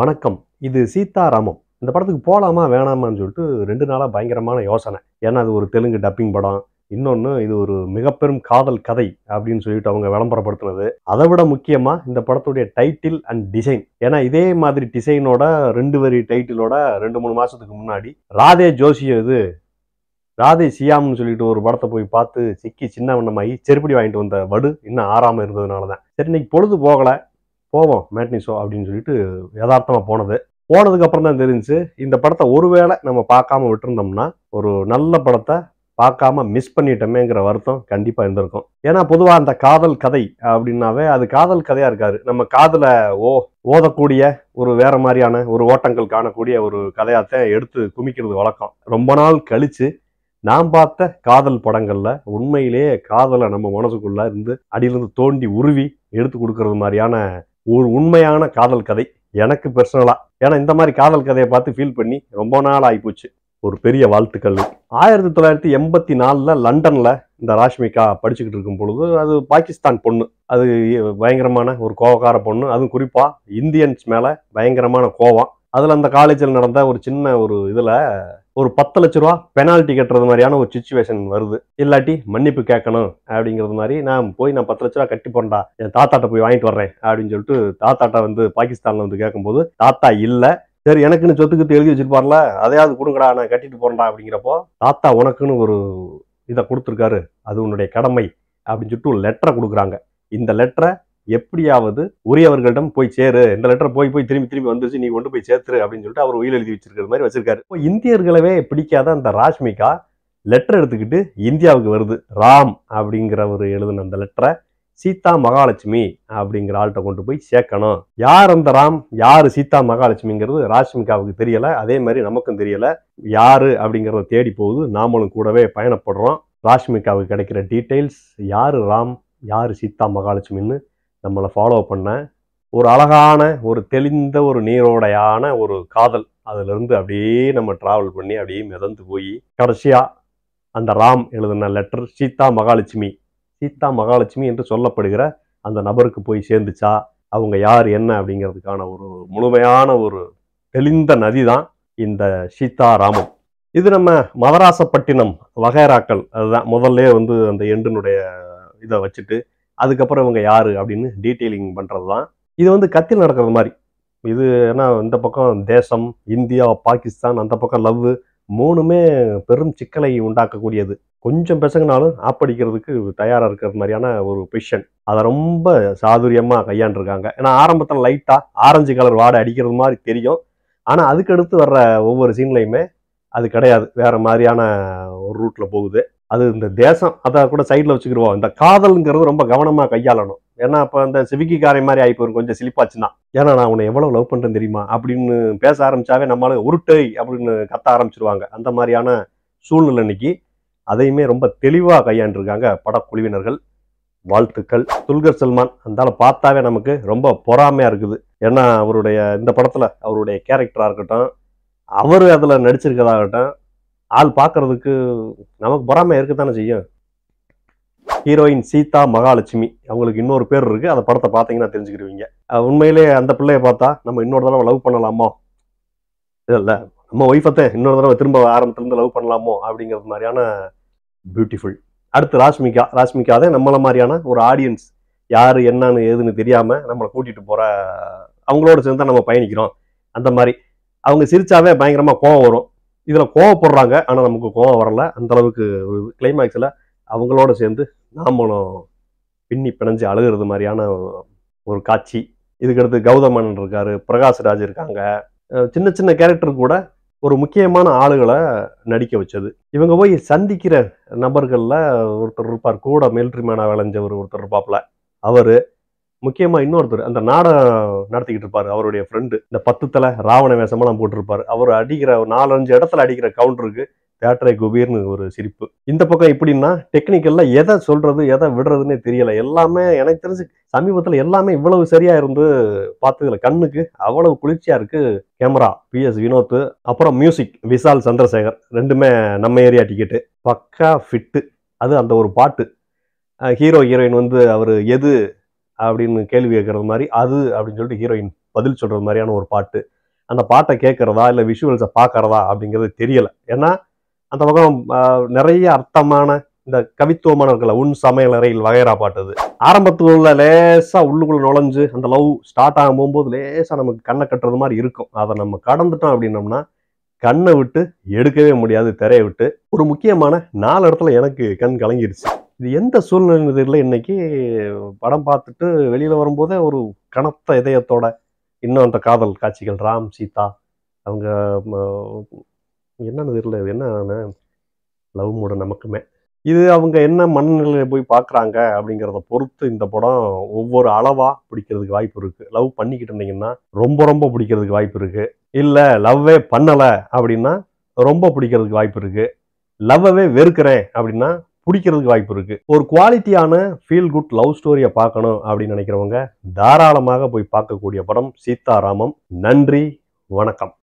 வணக்கம் இது சீதாராமம் இந்த படத்துக்கு போகலாமா வேணாமான்னு சொல்லிட்டு ரெண்டு நாளாக பயங்கரமான யோசனை ஏன்னா அது ஒரு தெலுங்கு டப்பிங் படம் இன்னொன்று இது ஒரு மிகப்பெரும் காதல் கதை அப்படின்னு சொல்லிட்டு அவங்க விளம்பரப்படுத்துனது அதை விட முக்கியமாக இந்த படத்துடைய டைட்டில் அண்ட் டிசைன் ஏன்னா இதே மாதிரி டிசைனோட ரெண்டு வரி டைட்டிலோட ரெண்டு மூணு மாதத்துக்கு முன்னாடி ராதே ஜோஷி இது ராதே சியாம்னு சொல்லிட்டு ஒரு படத்தை போய் பார்த்து சிக்கி சின்ன வண்ணமாகி செருப்படி வாங்கிட்டு வந்த வடு இன்னும் ஆறாமல் இருந்ததுனால தான் சரி இன்னைக்கு பொழுது போகலை போவோம் மேட்னி ஷோ அப்படின்னு சொல்லிட்டு யதார்த்தமாக போனது போனதுக்கப்புறம் தான் தெரிஞ்சு இந்த படத்தை ஒருவேளை நம்ம பார்க்காம விட்டுருந்தோம்னா ஒரு நல்ல படத்தை பார்க்காம மிஸ் பண்ணிட்டோமேங்கிற வருத்தம் கண்டிப்பாக இருந்திருக்கும் ஏன்னா பொதுவாக அந்த காதல் கதை அப்படின்னாவே அது காதல் கதையாக இருக்காது நம்ம காதலை ஓ ஓதக்கூடிய ஒரு வேற மாதிரியான ஒரு ஓட்டங்கள் காணக்கூடிய ஒரு கதையாகத்தான் எடுத்து குமிக்கிறது வழக்கம் ரொம்ப நாள் கழித்து நாம் பார்த்த காதல் படங்களில் உண்மையிலேயே காதலை நம்ம மனசுக்குள்ளே இருந்து அடியிலிருந்து தோண்டி உருவி எடுத்து கொடுக்கறது மாதிரியான ஒரு உண்மையான காதல் கதை எனக்கு பர்சனலாக ஏன்னா இந்த மாதிரி காதல் கதையை பார்த்து ஃபீல் பண்ணி ரொம்ப நாள் ஆகிப்போச்சு ஒரு பெரிய வாழ்த்துக்கள் ஆயிரத்தி தொள்ளாயிரத்தி எண்பத்தி நாலில் லண்டனில் இந்த ராஷ்மிகா படிச்சுக்கிட்டு இருக்கும் பொழுது அது பாகிஸ்தான் பொண்ணு அது பயங்கரமான ஒரு கோவக்கார பொண்ணு அதுவும் குறிப்பாக இந்தியன்ஸ் மேலே பயங்கரமான கோவம் அதில் அந்த காலேஜில் நடந்த ஒரு சின்ன ஒரு இதில் ஒரு பத்து லட்ச ரூபா பெனால்ட்டி கட்டுறது மாதிரியான ஒரு சுச்சுவேஷன் வருது இல்லாட்டி மன்னிப்பு கேட்கணும் அப்படிங்கிறது மாதிரி நான் போய் நான் பத்து லட்ச ரூபா கட்டி போண்டா என் தாத்தாட்ட போய் வாங்கிட்டு வர்றேன் அப்படின்னு சொல்லிட்டு தாத்தாட்ட வந்து பாகிஸ்தானில் வந்து கேட்கும்போது தாத்தா இல்லை சரி எனக்குன்னு சொத்துக்கு எழுதி வச்சிருப்பார்ல அதையாவது கொடுங்கடா நான் கட்டிட்டு போறேன்டா அப்படிங்கிறப்போ தாத்தா உனக்குன்னு ஒரு இதை கொடுத்துருக்காரு அது உன்னுடைய கடமை அப்படின்னு சொல்லிட்டு ஒரு லெட்டரை கொடுக்குறாங்க இந்த லெட்டரை எப்படியாவது உரியவர்களிடம் போய் சேரு இந்த லெட்டர் போய் போய் திரும்பி திரும்பி வந்துருச்சு நீ கொண்டு போய் சேர்த்துரு அப்படின்னு சொல்லிட்டு அவர் உயிர் எழுதி வச்சிருக்கிற மாதிரி வச்சிருக்காரு இப்போ இந்தியர்களவே பிடிக்காத அந்த ராஷ்மிகா லெட்டர் எடுத்துக்கிட்டு இந்தியாவுக்கு வருது ராம் அப்படிங்கிற ஒரு எழுதின அந்த லெட்டரை சீதா மகாலட்சுமி அப்படிங்கிற ஆள்கிட்ட கொண்டு போய் சேர்க்கணும் யார் அந்த ராம் யார் சீதா மகாலட்சுமிங்கிறது ராஷ்மிகாவுக்கு தெரியலை அதே மாதிரி நமக்கும் தெரியலை யார் அப்படிங்கிறத தேடி போகுது நாமளும் கூடவே பயணப்படுறோம் ராஷ்மிகாவுக்கு கிடைக்கிற டீட்டெயில்ஸ் யார் ராம் யார் சீதா மகாலட்சுமின்னு நம்மளை ஃபாலோ பண்ண ஒரு அழகான ஒரு தெளிந்த ஒரு நீரோடையான ஒரு காதல் அதுலேருந்து அப்படியே நம்ம ட்ராவல் பண்ணி அப்படியே மிதந்து போய் கடைசியாக அந்த ராம் எழுதின லெட்டர் சீதா மகாலட்சுமி சீதா மகாலட்சுமி என்று சொல்லப்படுகிற அந்த நபருக்கு போய் சேர்ந்துச்சா அவங்க யார் என்ன அப்படிங்கிறதுக்கான ஒரு முழுமையான ஒரு தெளிந்த நதி தான் இந்த சீதா ராமம் இது நம்ம மதராசப்பட்டினம் வகைராக்கள் அதுதான் முதல்ல வந்து அந்த எண்டினுடைய இதை வச்சுட்டு அதுக்கப்புறம் இவங்க யார் அப்படின்னு டீட்டெயிலிங் பண்ணுறது தான் இது வந்து கத்தில் நடக்கிறது மாதிரி இது ஏன்னா இந்த பக்கம் தேசம் இந்தியா பாகிஸ்தான் அந்த பக்கம் லவ் மூணுமே பெரும் சிக்கலை உண்டாக்கக்கூடியது கொஞ்சம் பெசங்கினாலும் ஆப்படிக்கிறதுக்கு தயாராக இருக்கிறது மாதிரியான ஒரு பொசிஷன் அதை ரொம்ப சாதுரியமாக கையாண்டுருக்காங்க ஏன்னா ஆரம்பத்தில் லைட்டாக ஆரஞ்சு கலர் வாடை அடிக்கிறது மாதிரி தெரியும் ஆனால் அதுக்கடுத்து வர்ற ஒவ்வொரு சீன்லையுமே அது கிடையாது வேறு மாதிரியான ஒரு ரூட்டில் போகுது அது இந்த தேசம் அதை கூட சைடில் வச்சுக்கிடுவோம் இந்த காதல்ங்கிறது ரொம்ப கவனமாக கையாளணும் ஏன்னா அப்போ அந்த சிவிக்கி காரை மாதிரி ஆகி போயிடும் கொஞ்சம் சிலிப்பாச்சுன்னா ஏன்னா நான் உன்னை எவ்வளோ லவ் பண்ணுறேன் தெரியுமா அப்படின்னு பேச ஆரம்பிச்சாவே நம்மளால உருட்டை அப்படின்னு கத்த ஆரம்பிச்சிருவாங்க அந்த மாதிரியான சூழ்நிலை இன்னைக்கு அதையுமே ரொம்ப தெளிவாக கையாண்டிருக்காங்க படக்குழுவினர்கள் வாழ்த்துக்கள் துல்கர் சல்மான் அந்தால பார்த்தாவே நமக்கு ரொம்ப பொறாமையாக இருக்குது ஏன்னா அவருடைய இந்த படத்தில் அவருடைய கேரக்டராக இருக்கட்டும் அவர் அதில் நடிச்சிருக்கதாகட்டும் ஆள் பார்க்கறதுக்கு நமக்கு பொறாமை இருக்கத்தானே செய்யும் ஹீரோயின் சீதா மகாலட்சுமி அவங்களுக்கு இன்னொரு பேர் இருக்குது அந்த படத்தை பார்த்தீங்கன்னா தெரிஞ்சுக்கிடுவீங்க உண்மையிலே அந்த பிள்ளையை பார்த்தா நம்ம இன்னொரு தடவை லவ் பண்ணலாமோ இல்லை நம்ம ஒய்ஃபத்தை இன்னொரு தடவை திரும்ப ஆரம்பத்துலேருந்து லவ் பண்ணலாமோ அப்படிங்கிறது மாதிரியான பியூட்டிஃபுல் அடுத்து ராஷ்மிகா ராஷ்மிகாதே நம்மளை மாதிரியான ஒரு ஆடியன்ஸ் யார் என்னன்னு ஏதுன்னு தெரியாமல் நம்மளை கூட்டிகிட்டு போகிற அவங்களோட சேர்ந்து தான் நம்ம பயணிக்கிறோம் அந்த மாதிரி அவங்க சிரித்தாவே பயங்கரமாக கோவம் வரும் இதில் கோவப்படுறாங்க ஆனால் நமக்கு கோவம் வரல அந்தளவுக்கு ஒரு கிளைமேக்ஸில் அவங்களோட சேர்ந்து நாமளும் பின்னி பிணைஞ்சு அழுகிறது மாதிரியான ஒரு காட்சி இதுக்கடுத்து கௌதமன் இருக்காரு பிரகாஷ்ராஜ் இருக்காங்க சின்ன சின்ன கேரக்டர் கூட ஒரு முக்கியமான ஆளுகளை நடிக்க வச்சது இவங்க போய் சந்திக்கிற நபர்களில் ஒருத்தர் இருப்பார் கூட மிலிட்ரி மேனாக விளைஞ்சவர் ஒருத்தர் இருப்பாப்புல அவர் முக்கியமா இன்னொருத்தர் அந்த நாடகம் நடத்திக்கிட்டு இருப்பாரு அவருடைய ஃப்ரெண்டு இந்த பத்து தலை ராவண வேஷமெல்லாம் போட்டிருப்பாரு அவர் அடிக்கிற நாலஞ்சு இடத்துல அடிக்கிற கவுண்டருக்கு தேட்டரை குபீர்னு ஒரு சிரிப்பு இந்த பக்கம் எப்படின்னா டெக்னிக்கல்ல எதை சொல்றது எதை விடுறதுன்னே தெரியல எல்லாமே எனக்கு தெரிஞ்சு சமீபத்தில் எல்லாமே இவ்வளவு சரியா இருந்து பார்த்ததுல கண்ணுக்கு அவ்வளவு குளிர்ச்சியா இருக்கு கேமரா பி எஸ் வினோத் அப்புறம் மியூசிக் விசால் சந்திரசேகர் ரெண்டுமே நம்ம ஏரியா டிக்கெட்டு பக்கா ஃபிட்டு அது அந்த ஒரு பாட்டு ஹீரோ ஹீரோயின் வந்து அவர் எது அப்படின்னு கேள்வி கேட்குறது மாதிரி அது அப்படின்னு சொல்லிட்டு ஹீரோயின் பதில் சொல்கிறது மாதிரியான ஒரு பாட்டு அந்த பாட்டை கேட்குறதா இல்லை விஷுவல்ஸை பார்க்குறதா அப்படிங்கிறது தெரியலை ஏன்னா அந்த பக்கம் நிறைய அர்த்தமான இந்த கவித்துவமான இருக்கல உன் சமையல் அறையில் வகைரா பாட்டுது ஆரம்பத்தில் உள்ள லேசாக உள்ளுக்குள்ள நுழைஞ்சு அந்த லவ் ஸ்டார்ட் ஆகும் போகும்போது லேசாக நமக்கு கண்ணை கட்டுறது மாதிரி இருக்கும் அதை நம்ம கடந்துட்டோம் அப்படின்னோம்னா கண்ணை விட்டு எடுக்கவே முடியாது திரையை விட்டு ஒரு முக்கியமான நாலு இடத்துல எனக்கு கண் கலங்கிடுச்சு இது எந்த சூழ்நிலை தெரியல இன்னைக்கு படம் பார்த்துட்டு வெளியில் வரும்போதே ஒரு கனத்த இதயத்தோட இன்னும் அந்த காதல் காட்சிகள் ராம் சீதா அவங்க என்னன்னு தெரியல இது என்ன லவ் மூட நமக்குமே இது அவங்க என்ன மனநிலையில போய் பார்க்குறாங்க அப்படிங்கிறத பொறுத்து இந்த படம் ஒவ்வொரு அளவாக பிடிக்கிறதுக்கு வாய்ப்பு இருக்குது லவ் பண்ணிக்கிட்டு இருந்தீங்கன்னா ரொம்ப ரொம்ப பிடிக்கிறதுக்கு வாய்ப்பு இருக்குது இல்லை லவ்வே பண்ணலை அப்படின்னா ரொம்ப பிடிக்கிறதுக்கு வாய்ப்பு இருக்குது லவ்வவே வெறுக்கிறேன் அப்படின்னா பிடிக்கிறதுக்கு வாய்ப்பு இருக்குது ஒரு குவாலிட்டியான ஃபீல் குட் லவ் ஸ்டோரியை பார்க்கணும் அப்படின்னு நினைக்கிறவங்க தாராளமாக போய் பார்க்கக்கூடிய படம் சீதாராமம் நன்றி வணக்கம்